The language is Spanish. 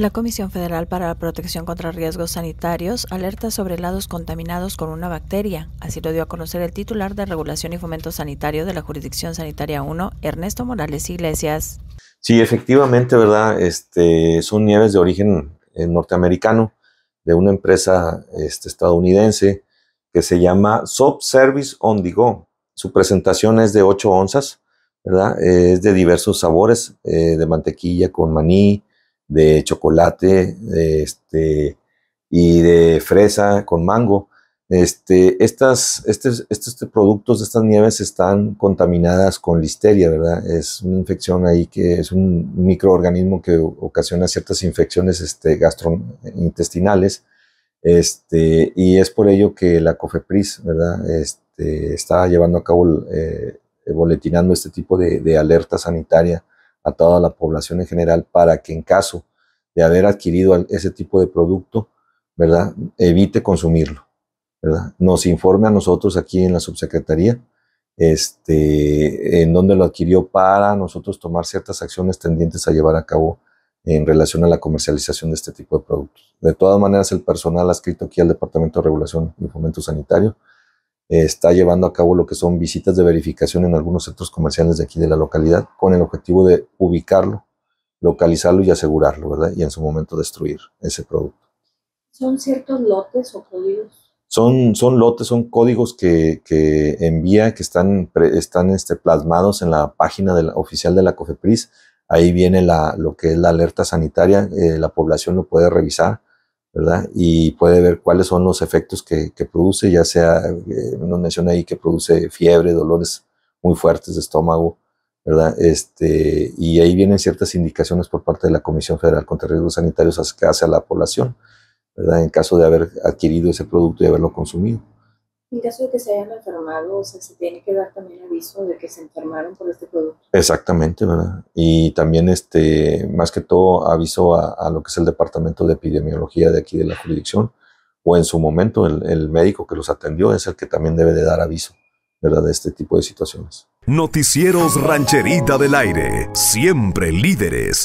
La Comisión Federal para la Protección contra Riesgos Sanitarios alerta sobre helados contaminados con una bacteria. Así lo dio a conocer el titular de Regulación y Fomento Sanitario de la Jurisdicción Sanitaria 1, Ernesto Morales Iglesias. Sí, efectivamente, ¿verdad? Este, son nieves de origen eh, norteamericano de una empresa este, estadounidense que se llama Soap Service On The Su presentación es de 8 onzas, ¿verdad? Eh, es de diversos sabores, eh, de mantequilla con maní, de chocolate este, y de fresa con mango. Este, estas, estos, estos productos, estas nieves están contaminadas con listeria, ¿verdad? Es una infección ahí que es un microorganismo que ocasiona ciertas infecciones este, gastrointestinales. Este, y es por ello que la COFEPRIS, ¿verdad? Este, está llevando a cabo, eh, eh, boletinando este tipo de alerta sanitaria a toda la población en general para que en caso de haber adquirido ese tipo de producto, ¿verdad? Evite consumirlo, ¿verdad? Nos informe a nosotros aquí en la subsecretaría este, en dónde lo adquirió para nosotros tomar ciertas acciones tendientes a llevar a cabo en relación a la comercialización de este tipo de productos. De todas maneras, el personal ha escrito aquí al Departamento de Regulación y Fomento Sanitario está llevando a cabo lo que son visitas de verificación en algunos centros comerciales de aquí de la localidad con el objetivo de ubicarlo, localizarlo y asegurarlo, ¿verdad? Y en su momento destruir ese producto. ¿Son ciertos lotes o códigos? Son, son lotes, son códigos que, envía, que están, están este, plasmados en la página oficial de la COFEPRIS. Ahí viene la, lo que es la alerta sanitaria, eh, la población lo puede revisar ¿verdad? Y puede ver cuáles son los efectos que, produce, ya sea, eh, nos menciona ahí que produce fiebre, dolores muy fuertes de estómago, ¿verdad? Este, y ahí vienen ciertas indicaciones por parte de la Comisión Federal contra Riesgos Sanitarios que hace a la población, ¿verdad? En caso de haber adquirido ese producto y haberlo consumido. En caso de que se hayan enfermado, o sea, se tiene que dar también aviso de que se enfermaron por este producto. Exactamente, ¿verdad? Y también, este, más que todo, aviso a, lo que es el departamento de epidemiología de aquí de la jurisdicción, o en su momento el, el, médico que los atendió es el que también debe de dar aviso, ¿verdad? De este tipo de situaciones. Noticieros Rancherita del Aire, siempre líderes.